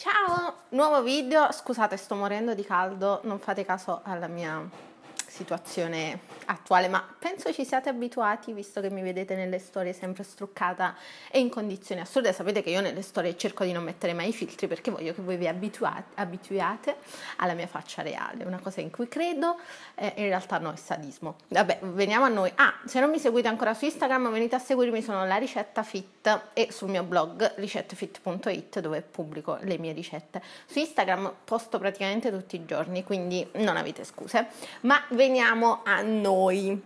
Ciao, nuovo video, scusate sto morendo di caldo, non fate caso alla mia situazione attuale, ma penso ci siate abituati visto che mi vedete nelle storie sempre struccata e in condizioni assurde. Sapete che io nelle storie cerco di non mettere mai i filtri perché voglio che voi vi abituate, abituiate alla mia faccia reale, una cosa in cui credo, eh, in realtà no, è sadismo. Vabbè, veniamo a noi. Ah, se non mi seguite ancora su Instagram, venite a seguirmi, sono la ricetta fit e sul mio blog ricettefit.it dove pubblico le mie ricette. Su Instagram posto praticamente tutti i giorni, quindi non avete scuse. Ma veniamo veniamo a noi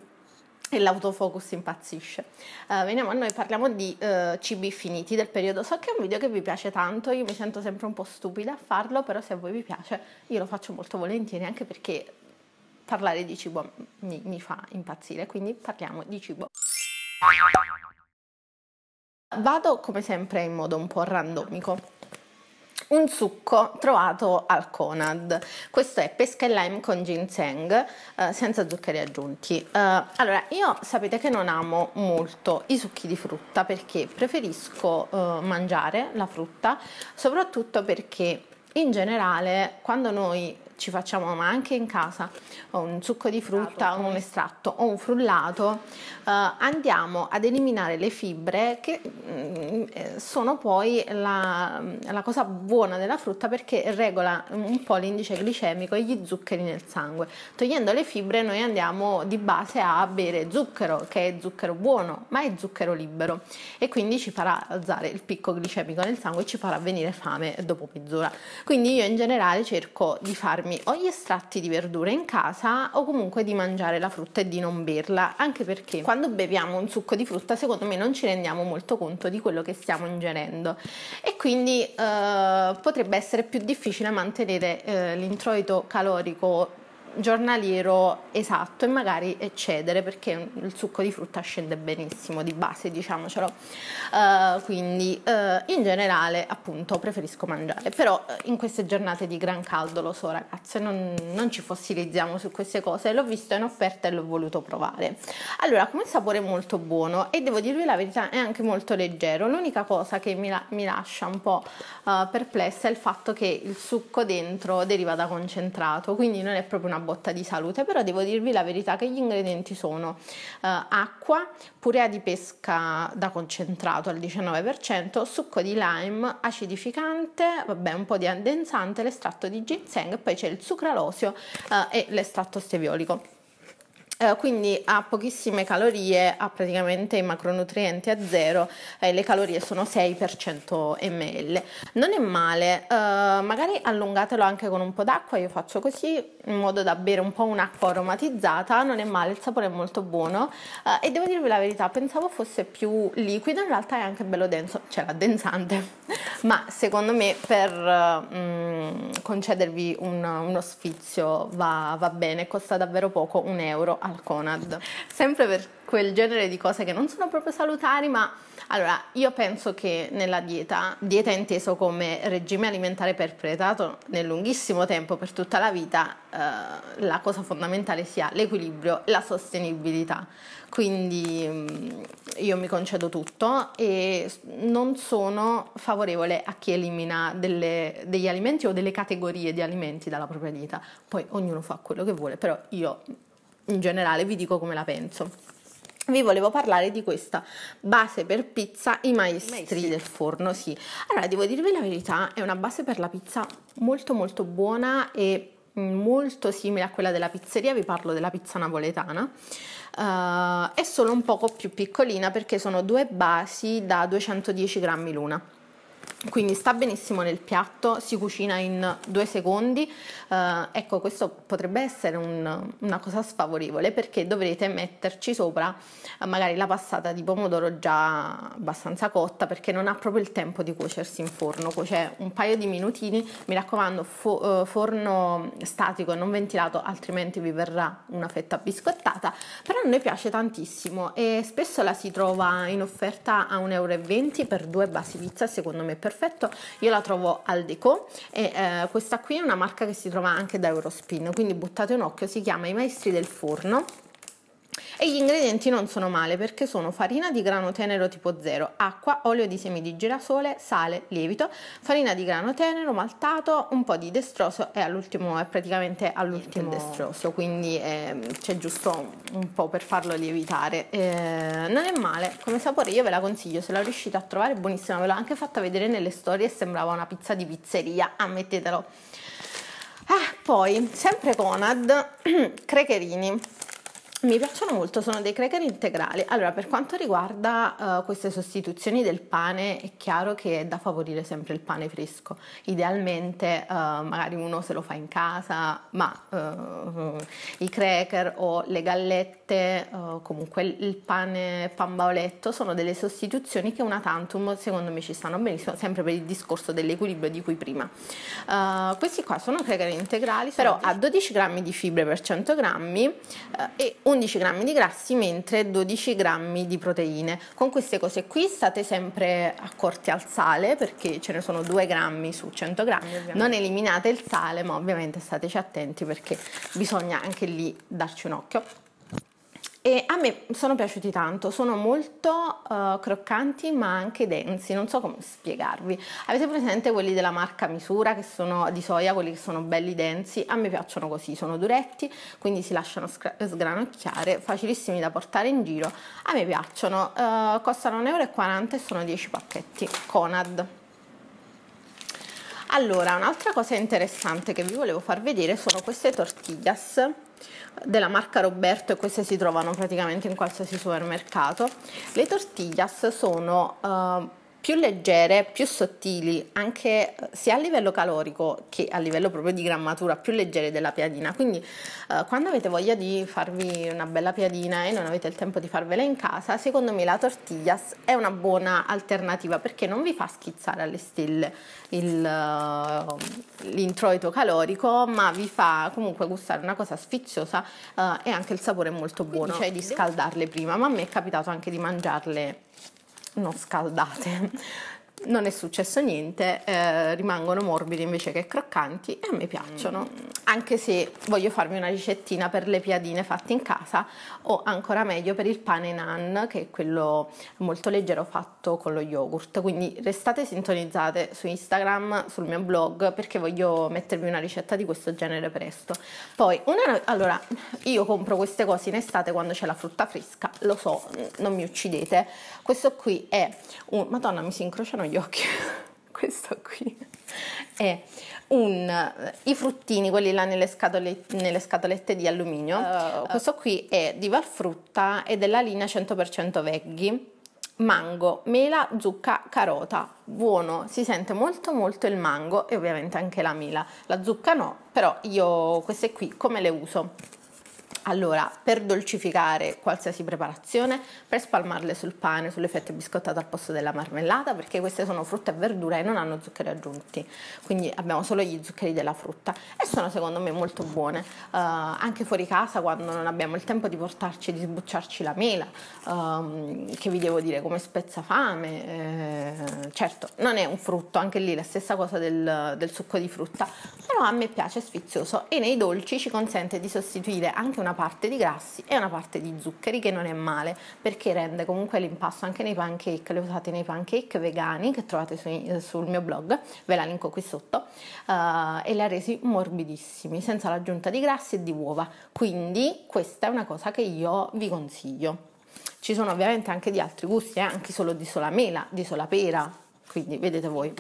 e l'autofocus impazzisce. Uh, veniamo a noi, parliamo di uh, cibi finiti del periodo. So che è un video che vi piace tanto, io mi sento sempre un po' stupida a farlo, però se a voi vi piace io lo faccio molto volentieri, anche perché parlare di cibo mi, mi fa impazzire, quindi parliamo di cibo. Vado come sempre in modo un po' randomico un succo trovato al Conad. Questo è pesca e lime con ginseng eh, senza zuccheri aggiunti. Eh, allora, io sapete che non amo molto i succhi di frutta perché preferisco eh, mangiare la frutta, soprattutto perché in generale quando noi ci facciamo ma anche in casa un succo di frutta o un estratto o un frullato, eh, andiamo ad eliminare le fibre che mh, mm, eh, sono poi la, la, cosa buona della frutta perché regola un po' l'indice glicemico e gli zuccheri nel sangue. Togliendo le fibre noi andiamo di base a bere zucchero, che è zucchero buono, ma è zucchero libero e quindi ci farà alzare il picco glicemico nel sangue e ci farà venire fame dopo mezz'ora. Quindi io in generale cerco di farmi farmi o gli estratti di verdura in casa o comunque di mangiare la frutta e di non berla, anche perché quando beviamo un succo di frutta secondo me non ci rendiamo molto conto di quello che stiamo ingerendo e quindi eh, potrebbe essere più difficile mantenere eh, l'introito calorico giornaliero esatto e magari eccedere perché il succo di frutta scende benissimo di base diciamocelo uh, quindi uh, in generale appunto preferisco mangiare però eh, in queste giornate di gran caldo lo so ragazze non, non ci fossilizziamo su queste cose l'ho visto in offerta e l'ho voluto provare allora come sapore molto buono e devo dirvi la verità è anche molto leggero l'unica cosa che mi, la mi lascia un po' uh, perplessa è il fatto che il succo dentro deriva da concentrato quindi non è proprio una botta di salute, però devo dirvi la verità che gli ingredienti sono eh, acqua, purea di pesca da concentrato al 19%, succo di lime, acidificante, vabbè, un po' di addensante, l'estratto di ginseng, poi c'è il sucralosio eh, e l'estratto steviolico. Eh, quindi ha pochissime calorie, ha praticamente i macronutrienti a zero, eh, le calorie sono 6 per 100 ml. Non è male, eh, magari allungatelo anche con un po' d'acqua, io faccio così in modo da bere un po' un'acqua aromatizzata, non è male, il sapore è molto buono eh, e devo dirvi la verità, pensavo fosse più liquido, in realtà è anche bello denso, cioè l'addensante, ma secondo me per mh, mm, concedervi un, uno sfizio va, va bene, costa davvero poco, un euro al al Conad, sempre per quel genere di cose che non sono proprio salutari, ma allora io penso che nella dieta, dieta inteso come regime alimentare perpetrato nel lunghissimo tempo, per tutta la vita, eh, la cosa fondamentale sia l'equilibrio e la sostenibilità. Quindi mm, io mi concedo tutto e non sono favorevole a chi elimina delle, degli alimenti o delle categorie di alimenti dalla propria dieta. Poi ognuno fa quello che vuole, però io in generale vi dico come la penso. Vi volevo parlare di questa base per pizza, i maestri, maestri, del forno, sì. Allora, devo dirvi la verità, è una base per la pizza molto molto buona e molto simile a quella della pizzeria, vi parlo della pizza napoletana. Uh, è solo un poco più piccolina perché sono due basi da 210 grammi l'una quindi sta benissimo nel piatto, si cucina in due secondi, eh, ecco questo potrebbe essere un, una cosa sfavorevole perché dovrete metterci sopra eh, magari la passata di pomodoro già abbastanza cotta perché non ha proprio il tempo di cuocersi in forno, cuoce un paio di minutini, mi raccomando fo eh, forno statico e non ventilato altrimenti vi verrà una fetta biscottata, però a noi piace tantissimo e spesso la si trova in offerta a 1,20€ per due basi pizza secondo me per perfetto io la trovo al Deco e eh, questa qui è una marca che si trova anche da Eurospin quindi buttate un occhio si chiama i maestri del forno e gli ingredienti non sono male perché sono farina di grano tenero tipo 0, acqua, olio di semi di girasole, sale, lievito, farina di grano tenero, maltato, un po' di destroso e all'ultimo è praticamente all'ultimo destroso, quindi eh, c'è giusto un po' per farlo lievitare. Eh, non è male, come sapore io ve la consiglio, se la riuscite a trovare è buonissima, ve l'ho anche fatta vedere nelle storie e sembrava una pizza di pizzeria, ammettetelo. Ah, poi, sempre Conad, crecherini mi piacciono molto, sono dei cracker integrali. Allora, per quanto riguarda uh, queste sostituzioni del pane, è chiaro che è da favorire sempre il pane fresco. Idealmente uh, magari uno se lo fa in casa, ma uh, i cracker o le gallette latte o eh, comunque il pane, pan bauletto sono delle sostituzioni che una tantum secondo me ci stanno benissimo, sempre per il discorso dell'equilibrio di cui prima. Uh, questi qua sono crackeri integrali, però a 12 grammi di fibre per 100 grammi uh, e 11 grammi di grassi mentre 12 grammi di proteine. Con queste cose qui state sempre accorti al sale perché ce ne sono 2 grammi su 100 grammi, ovviamente. non eliminate il sale ma ovviamente stateci attenti perché bisogna anche lì darci un occhio. E a me sono piaciuti tanto, sono molto uh, croccanti ma anche densi, non so come spiegarvi. Avete presente quelli della marca Misura che sono di soia, quelli che sono belli densi? A me piacciono così, sono duretti, quindi si lasciano sgranocchiare, facilissimi da portare in giro. A me piacciono, uh, costano 1,40 euro e sono 10 pacchetti Conad. Allora, un'altra cosa interessante che vi volevo far vedere sono queste tortillas della marca Roberto e queste si trovano praticamente in qualsiasi supermercato. Le tortillas sono... Uh, più leggere, più sottili, anche eh, sia a livello calorico che a livello proprio di grammatura, più leggere della piadina. Quindi eh, quando avete voglia di farvi una bella piadina e non avete il tempo di farvela in casa, secondo me la tortillas è una buona alternativa perché non vi fa schizzare alle stelle il, uh, l'introito calorico, ma vi fa comunque gustare una cosa sfiziosa uh, e anche il sapore è molto buono. Quindi, cioè di scaldarle prima, ma a me è capitato anche di mangiarle non scaldate. Non è successo niente, eh, rimangono morbidi invece che croccanti e a me piacciono. Mm. Anche se voglio farmi una ricettina per le piadine fatte in casa o ancora meglio per il pane nan, che è quello molto leggero fatto fatto con lo yogurt, quindi restate sintonizzate su Instagram, sul mio blog, perché voglio mettervi una ricetta di questo genere presto. Poi, una, allora, io compro queste cose in estate quando c'è la frutta fresca, lo so, non mi uccidete. Questo qui è un... Madonna, mi si incrociano gli occhi. questo qui è un, i fruttini, quelli là nelle, scatole, nelle scatolette di alluminio. Uh, questo qui è di Valfrutta e della linea 100% veggie mango, mela, zucca, carota. Buono, si sente molto molto il mango e ovviamente anche la mela. La zucca no, però io queste qui come le uso? Allora, per dolcificare qualsiasi preparazione, per spalmarle sul pane, sulle fette biscottate al posto della marmellata, perché queste sono frutta e verdura e non hanno zuccheri aggiunti, quindi abbiamo solo gli zuccheri della frutta e sono secondo me molto buone, uh, anche fuori casa quando non abbiamo il tempo di portarci, di sbucciarci la mela, um, che vi devo dire come spezza fame, eh, certo non è un frutto, anche lì la stessa cosa del, del succo di frutta, però a me piace sfizioso e nei dolci ci consente di sostituire anche una una parte di grassi e una parte di zuccheri che non è male perché rende comunque l'impasto anche nei pancake, le usate nei pancake vegani che trovate su, sul mio blog, ve la linko qui sotto uh, e le ha resi morbidissimi senza l'aggiunta di grassi e di uova quindi questa è una cosa che io vi consiglio ci sono ovviamente anche di altri gusti, eh? anche solo di sola mela, di sola pera, quindi vedete voi.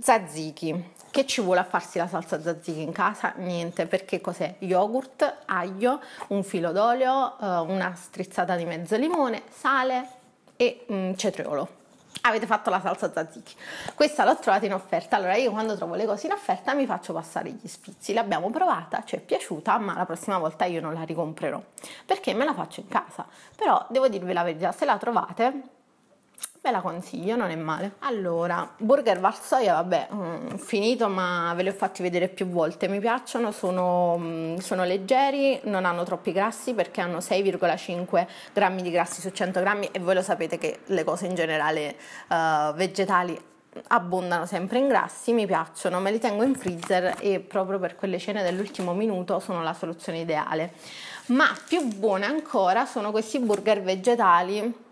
Zazzichi. Che ci vuole a farsi la salsa zazzichi in casa? Niente, perché cos'è? Yogurt, aglio, un filo d'olio, eh, una strizzata di mezzo limone, sale e mm, cetriolo avete fatto la salsa tzatziki. Questa l'ho trovata in offerta, allora io quando trovo le cose in offerta mi faccio passare gli sfizi. L'abbiamo provata, ci è piaciuta, ma la prossima volta io non la ricomprerò perché me la faccio in casa. Però devo dirvi la verità, se la trovate Ve la consiglio, non è male. Allora, burger Varsoia, vabbè, mm, finito, ma ve li ho fatti vedere più volte. Mi piacciono, sono, mm, sono leggeri, non hanno troppi grassi perché hanno 6,5 grammi di grassi su 100 grammi e voi lo sapete che le cose in generale uh, vegetali abbondano sempre in grassi, mi piacciono, me li tengo in freezer e proprio per quelle cene dell'ultimo minuto sono la soluzione ideale. Ma più buone ancora sono questi burger vegetali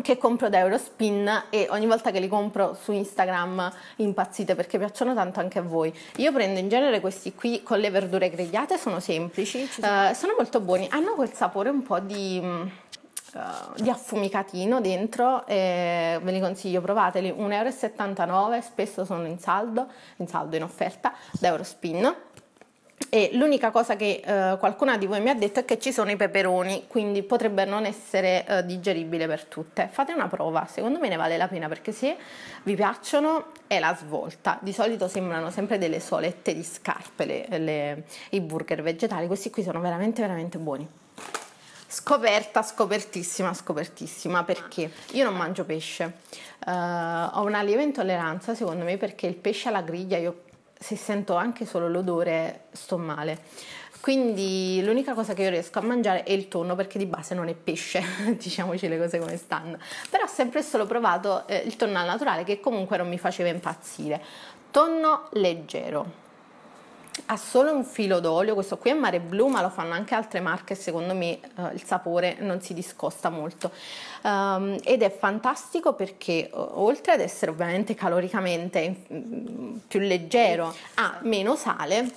che compro da Eurospin e ogni volta che li compro su Instagram impazzite perché piacciono tanto anche a voi. Io prendo in genere questi qui con le verdure grigliate, sono semplici, eh, sono molto buoni, hanno quel sapore un po' di, uh, di affumicatino dentro e ve li consiglio provateli 1,79€ spesso sono in saldo in saldo in offerta da Eurospin e l'unica cosa che eh, qualcuna di voi mi ha detto è che ci sono i peperoni, quindi potrebbe non essere eh, digeribile per tutte. Fate una prova, secondo me ne vale la pena perché se vi piacciono è la svolta. Di solito sembrano sempre delle solette di scarpe le, le, i burger vegetali, questi qui sono veramente veramente buoni. Scoperta, scopertissima, scopertissima perché io non mangio pesce, uh, ho una lieve intolleranza secondo me perché il pesce alla griglia io se sento anche solo l'odore sto male. Quindi l'unica cosa che io riesco a mangiare è il tonno perché di base non è pesce, diciamoci le cose come stanno. Però ho sempre solo provato eh, il tonno al naturale che comunque non mi faceva impazzire. Tonno leggero, ha solo un filo d'olio, questo qui è mare blu ma lo fanno anche altre marche, secondo me eh, il sapore non si discosta molto um, ed è fantastico perché oltre ad essere ovviamente caloricamente mm, più leggero ha meno sale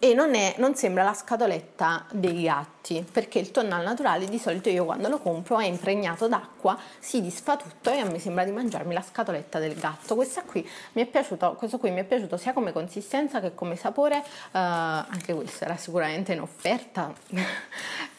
e non, è, non, sembra la scatoletta dei gatti perché il tonno al naturale di solito io quando lo compro è impregnato d'acqua si disfa tutto e a me sembra di mangiarmi la scatoletta del gatto qui piaciuto, questo qui mi è piaciuto sia come consistenza che come sapore eh, anche questo era sicuramente in offerta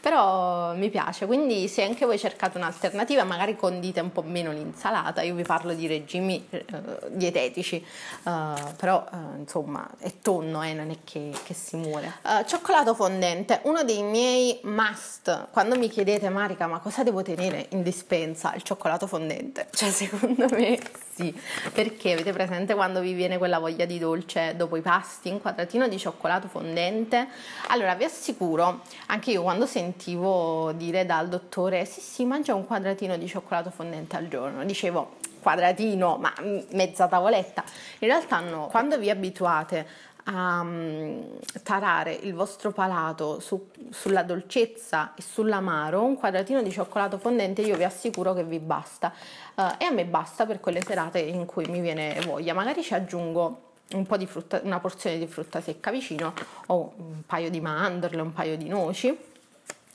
però mi piace, quindi se anche voi cercate un'alternativa, magari condite un po' meno l'insalata, io vi parlo di regimi eh, dietetici, eh, però eh, insomma è tonno, eh, non è che, che si muore. Eh, cioccolato fondente, uno dei miei must, quando mi chiedete Marica ma cosa devo tenere in dispensa? Il cioccolato fondente, cioè secondo me sì, perché avete presente quando vi viene quella voglia di dolce dopo i pasti, un quadratino di cioccolato fondente? Allora vi assicuro, anche io quando sento sentivo dire dal dottore sì sì mangia un quadratino di cioccolato fondente al giorno, dicevo quadratino ma mm, mezza tavoletta, in realtà no, quando vi abituate a mm, tarare il vostro palato su, sulla dolcezza e sull'amaro, un quadratino di cioccolato fondente io vi assicuro che vi basta uh, e a me basta per quelle serate in cui mi viene voglia, magari ci aggiungo un po' di frutta, una porzione di frutta secca vicino o un paio di mandorle, un paio di noci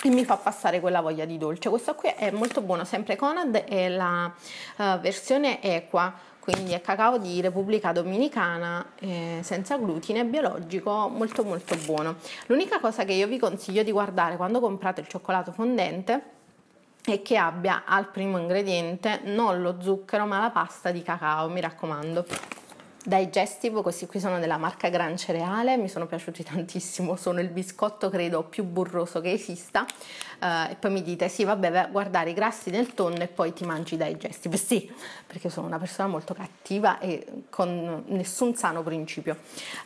e mi fa passare quella voglia di dolce. Questo qui è molto buono, sempre Conad, è la uh, versione equa, quindi è cacao di Repubblica Dominicana, eh, senza glutine, biologico, molto molto buono. L'unica cosa che io vi consiglio di guardare quando comprate il cioccolato fondente e che abbia al primo ingrediente non lo zucchero ma la pasta di cacao, mi raccomando. Digestivo, questi qui sono della marca Gran Cereale, mi sono piaciuti tantissimo, sono il biscotto credo più burroso che esista uh, e poi mi dite sì vabbè guardare i grassi del tonno e poi ti mangi i Digestivo, sì perché sono una persona molto cattiva e con nessun sano principio.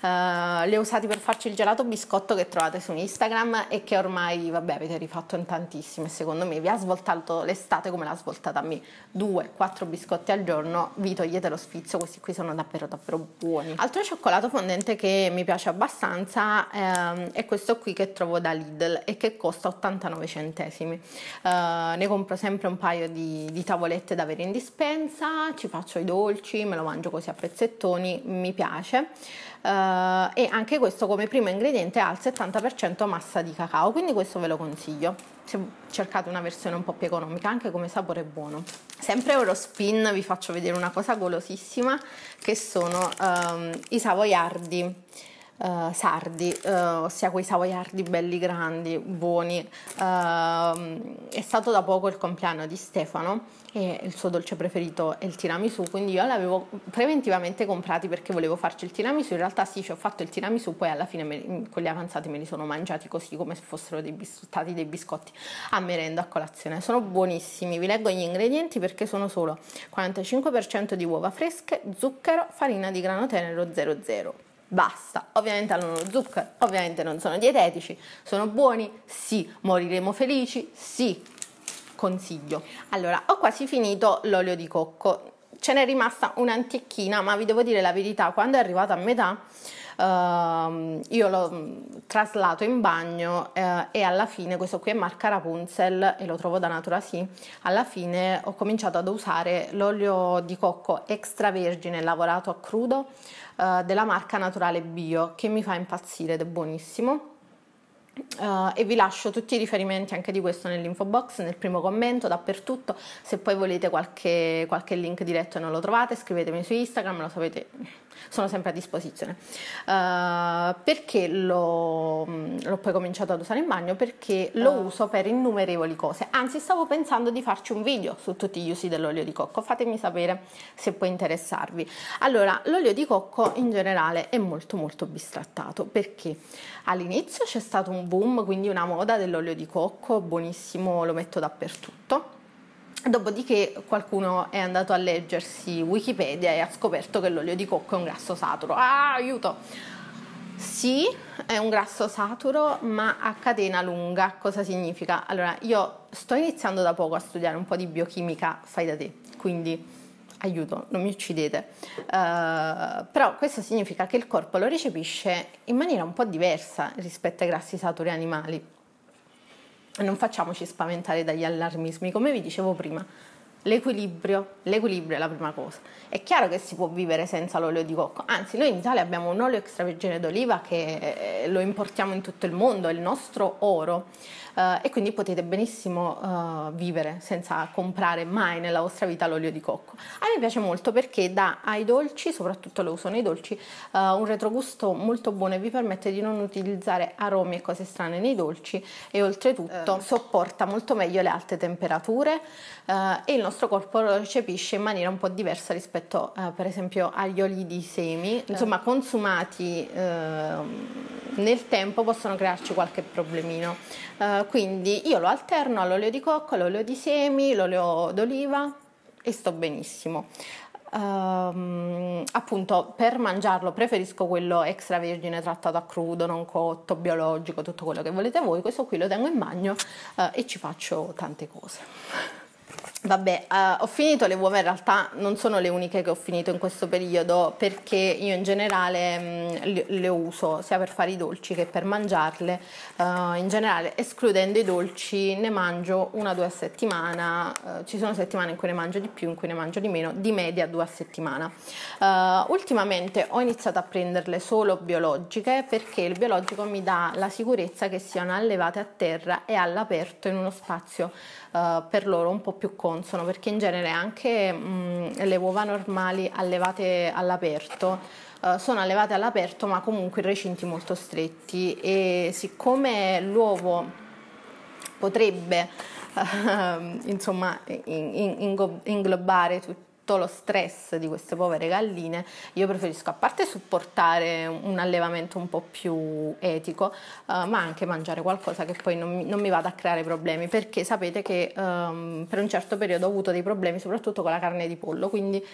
Uh, li ho usati per farci il gelato biscotto che trovate su Instagram e che ormai vabbè avete rifatto in tantissime, secondo me vi ha svoltato l'estate come l'ha svoltata a me, due, quattro biscotti al giorno, vi togliete lo sfizio, questi qui sono davvero davvero sarebbero buoni. Altro cioccolato fondente che mi piace abbastanza ehm, è questo qui che trovo da Lidl e che costa 89 centesimi. Eh, ne compro sempre un paio di, di, tavolette da avere in dispensa, ci faccio i dolci, me lo mangio così a pezzettoni, mi piace eh, e anche questo come primo ingrediente ha al 70% massa di cacao, quindi questo ve lo consiglio se cercate una versione un po' più economica, anche come sapore buono. Sempre Eurospin vi faccio vedere una cosa golosissima che sono ehm, i savoiardi uh, sardi, uh, ossia quei savoiardi belli grandi, buoni. Uh, è stato da poco il compleanno di Stefano e il suo dolce preferito è il tiramisù, quindi io l'avevo preventivamente comprati perché volevo farci il tiramisù. In realtà sì, ci ho fatto il tiramisù, poi alla fine me, mm, con le avanzate me li sono mangiati così come se fossero dei stati dei biscotti a merenda, a colazione. Sono buonissimi, vi leggo gli ingredienti perché sono solo 45% di uova fresche, zucchero, farina di grano tenero 00 basta. Ovviamente hanno lo zucchero, ovviamente non sono dietetici, sono buoni, sì, moriremo felici, sì, consiglio. Allora, ho quasi finito l'olio di cocco, ce n'è rimasta un'antichina, ma vi devo dire la verità, quando è arrivata a metà uh, io l'ho mm, traslato in bagno uh, e alla fine, questo qui è marca Rapunzel e lo trovo da Natura Sì, alla fine ho cominciato ad usare l'olio di cocco extravergine lavorato a crudo uh, della marca Naturale Bio che mi fa impazzire ed è buonissimo Uh, e vi lascio tutti i riferimenti anche di questo nell'info box, nel primo commento, dappertutto. Se poi volete qualche, qualche link diretto e non lo trovate, scrivetemi su Instagram, lo sapete, sono sempre a disposizione. Uh, perché l'ho, mm, l'ho, poi cominciato ad usare in bagno? Perché lo uh. uso per innumerevoli cose. Anzi, stavo pensando di farci un video su tutti gli usi dell'olio di cocco. Fatemi sapere se può interessarvi. Allora, l'olio di cocco in generale è molto molto bistrattato perché? All'inizio c'è stato un boom, quindi una moda dell'olio di cocco, buonissimo, lo metto dappertutto. Dopodiché qualcuno è andato a leggersi Wikipedia e ha scoperto che l'olio di cocco è un grasso saturo. Ah, aiuto! Sì, è un grasso saturo, ma a catena lunga. Cosa significa? Allora, io sto iniziando da poco a studiare un po' di biochimica, fai da te, quindi aiuto, non mi uccidete. Uh, però questo significa che il corpo lo recepisce in maniera un po' diversa rispetto ai grassi saturi animali. Non facciamoci spaventare dagli allarmismi, come vi dicevo prima, L'equilibrio, l'equilibrio è la prima cosa. È chiaro che si può vivere senza l'olio di cocco, anzi noi in Italia abbiamo un olio extravergine d'oliva che eh, lo importiamo in tutto il mondo, è il nostro oro eh, e quindi potete benissimo eh, vivere senza comprare mai nella vostra vita l'olio di cocco. A me piace molto perché dà ai dolci, soprattutto lo uso nei dolci, eh, un retrogusto molto buono e vi permette di non utilizzare aromi e cose strane nei dolci e oltretutto eh. sopporta molto meglio le alte temperature eh, e il nostro corpo lo recepisce in maniera un po' diversa rispetto eh, per esempio agli oli di semi, certo. insomma consumati eh, nel tempo possono crearci qualche problemino. Eh, quindi io lo alterno all'olio di cocco, all'olio di semi, l'olio d'oliva e sto benissimo. Um, appunto per mangiarlo preferisco quello extravergine trattato a crudo, non cotto, biologico, tutto quello che volete voi. Questo qui lo tengo in bagno uh, e ci faccio tante cose. Vabbè, uh, ho finito le uova, in realtà non sono le uniche che ho finito in questo periodo perché io in generale mh, mm, le, le, uso sia per fare i dolci che per mangiarle. Uh, in generale, escludendo i dolci, ne mangio una o due a settimana, uh, ci sono settimane in cui ne mangio di più, in cui ne mangio di meno, di media due a settimana. ultimamente ho iniziato a prenderle solo biologiche perché il biologico mi dà la sicurezza che siano allevate a terra e all'aperto in uno spazio eh, per loro un po' più consono, perché in genere anche mh, le uova normali allevate all'aperto eh, sono allevate all'aperto ma comunque in recinti molto stretti e siccome l'uovo potrebbe eh, insomma, in, in, inglobare tutti tutto lo stress di queste povere galline, io preferisco a parte supportare un allevamento un po' più etico, eh, ma anche mangiare qualcosa che poi non mi, non mi, vada a creare problemi, perché sapete che ehm, per un certo periodo ho avuto dei problemi soprattutto con la carne di pollo, quindi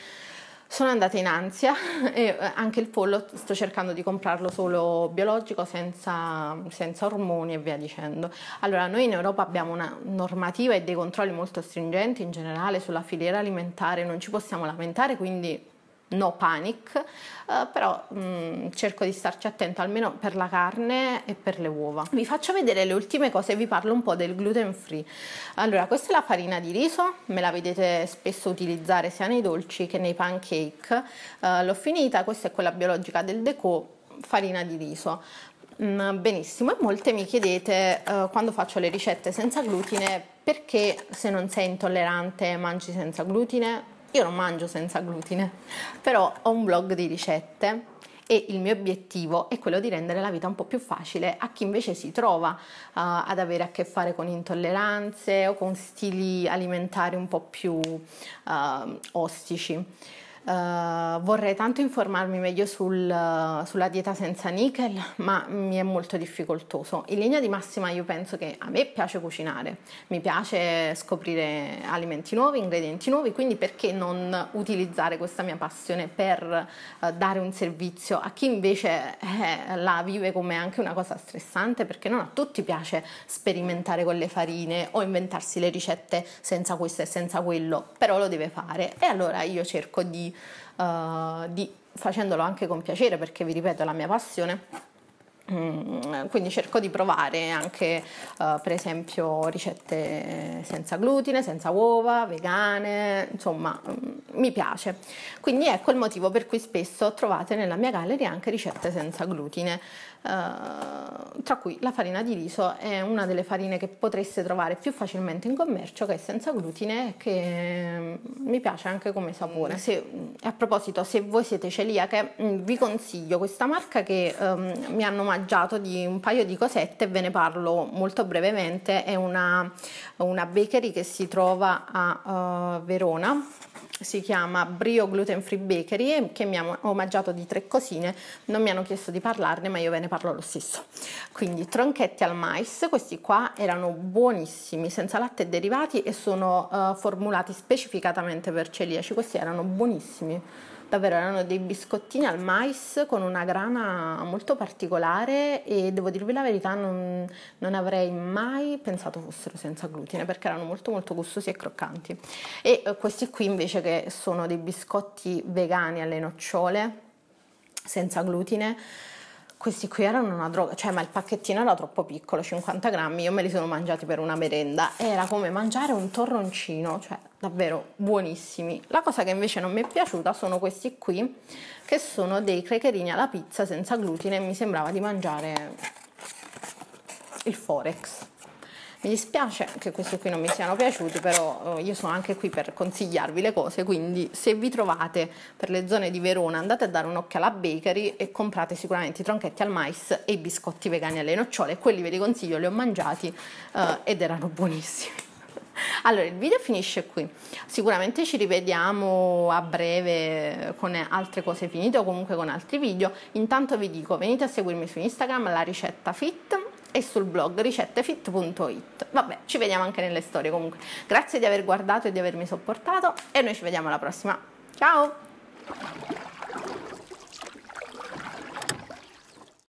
sono andata in ansia e eh, anche il pollo sto cercando di comprarlo solo biologico, senza, senza ormoni e via dicendo. Allora, noi in Europa abbiamo una normativa e dei controlli molto stringenti in generale sulla filiera alimentare, non ci possiamo lamentare, quindi no panic, eh, però mh, mm, cerco di starci attento almeno per la carne e per le uova. Vi faccio vedere le ultime cose e vi parlo un po' del gluten free. Allora, questa è la farina di riso, me la vedete spesso utilizzare sia nei dolci che nei pancake. Eh, l'ho finita, questa è quella biologica del Deco, farina di riso. Mm, benissimo, e molte mi chiedete eh, quando faccio le ricette senza glutine perché se non sei intollerante mangi senza glutine, io non mangio senza glutine, però ho un blog di ricette e il mio obiettivo è quello di rendere la vita un po' più facile a chi invece si trova uh, ad avere a che fare con intolleranze o con stili alimentari un po' più uh, ostici. Eh, vorrei tanto informarmi meglio sul, eh, sulla dieta senza nickel, ma mi è molto difficoltoso. In linea di massima io penso che a me piace cucinare, mi piace scoprire alimenti nuovi, ingredienti nuovi, quindi perché non utilizzare questa mia passione per uh, dare un servizio a chi invece eh, la vive come anche una cosa stressante, perché non a tutti piace sperimentare con le farine o inventarsi le ricette senza questo e senza quello, però lo deve fare. E allora io cerco di eh, di, facendolo anche con piacere perché vi ripeto è la mia passione Mm, quindi cerco di provare anche uh, per esempio ricette senza glutine, senza uova, vegane, insomma mm, mi piace. Quindi ecco il motivo per cui spesso trovate nella mia galleria anche ricette senza glutine, uh, tra cui la farina di riso è una delle farine che potreste trovare più facilmente in commercio che è senza glutine e che mm, mi piace anche come sapore. Mm. Se, a proposito, se voi siete celiache mm, vi consiglio questa marca che um, mi hanno mandato omaggiato di un paio di cosette, ve ne parlo molto brevemente, è una, una bakery che si trova a uh, Verona si chiama Brio Gluten Free Bakery che mi ha omaggiato di tre cosine, non mi hanno chiesto di parlarne ma io ve ne parlo lo stesso. Quindi tronchetti al mais, questi qua erano buonissimi, senza latte e derivati e sono uh, formulati specificatamente per celiaci, questi erano buonissimi. Davvero erano dei biscottini al mais con una grana molto particolare e devo dirvi la verità non, non avrei mai pensato fossero senza glutine perché erano molto molto gustosi e croccanti. E uh, questi qui invece dice che sono dei biscotti vegani alle nocciole, senza glutine. Questi qui erano una droga, cioè ma il pacchettino era troppo piccolo, 50 grammi, io me li sono mangiati per una merenda, era come mangiare un torroncino, cioè davvero buonissimi. La cosa che invece non mi è piaciuta sono questi qui, che sono dei crecherini alla pizza senza glutine, mi sembrava di mangiare il forex. Mi dispiace che questi qui non mi siano piaciuti, però eh, io sono anche qui per consigliarvi le cose, quindi se vi trovate per le zone di Verona andate a dare un'occhia alla bakery e comprate sicuramente i tronchetti al mais e i biscotti vegani alle nocciole, quelli ve li consiglio, li ho mangiati eh, ed erano buonissimi. Allora, il video finisce qui. Sicuramente ci rivediamo a breve con altre cose finite o comunque con altri video. Intanto vi dico, venite a seguirmi su Instagram, la ricetta fit e sul blog ricettefit.it. Vabbè, ci vediamo anche nelle storie comunque. Grazie di aver guardato e di avermi sopportato e noi ci vediamo alla prossima. Ciao!